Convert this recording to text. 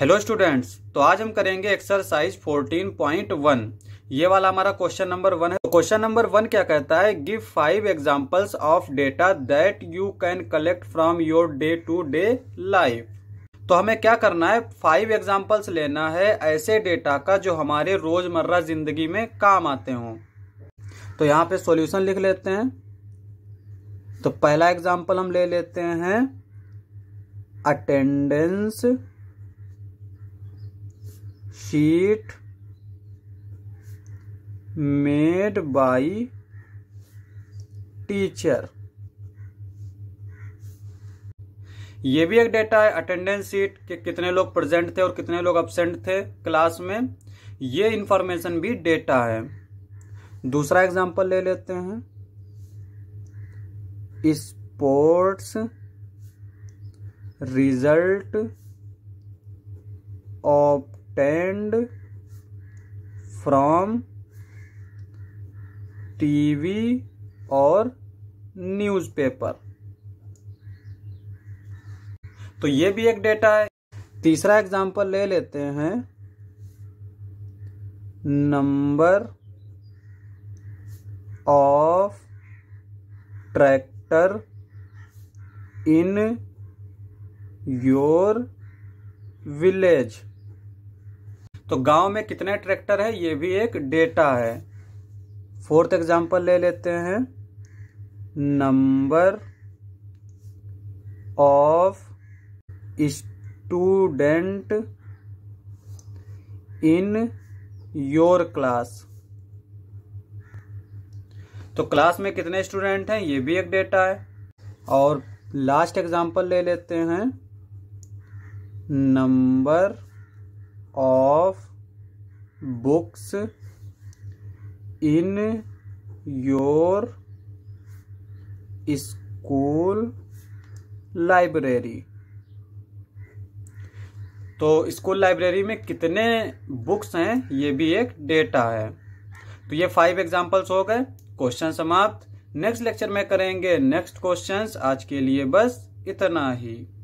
hello students तो आज हम करेंगे एक्सरसाइज 14.1 ये वाला हमारा क्वेश्चन नंबर वन है क्वेश्चन नंबर वन क्या कहता है give five examples of data that you can collect from your day to day life तो हमें क्या करना है फाइव एग्जांपल्स लेना है ऐसे डेटा का जो हमारे रोजमर्रा जिंदगी में काम आते हों तो यहाँ पे सोल्यूशन लिख लेते हैं तो पहला एग्जाम्पल हम ले लेते हैं attendance sheet made by teacher ये भी एक डेटा है अटेंडेंस शीट के कितने लोग प्रेजेंट थे और कितने लोग एबसेंट थे क्लास में ये इंफॉर्मेशन भी डेटा है दूसरा एग्जांपल ले लेते हैं sports result of obtained from TV और न्यूज़पेपर तो ये भी एक डेटा है तीसरा एग्जाम्पल ले लेते हैं number of tractor in your village तो गांव में कितने ट्रैक्टर है ये भी एक डेटा है फोर्थ एग्जाम्पल ले लेते हैं number of student in your class तो क्लास में कितने स्टूडेंट हैं ये भी एक डेटा है और लास्ट एग्जाम्पल ले लेते हैं number of books in your school library तो स्कूल लाइब्रेरी में कितने बुक्स हैं ये भी एक डेटा है तो ये फाइव एग्जांपल्स हो गए क्वेश्चन समाप्त नेक्स्ट लेक्चर में करेंगे नेक्स्ट क्वेश्चंस आज के लिए बस इतना ही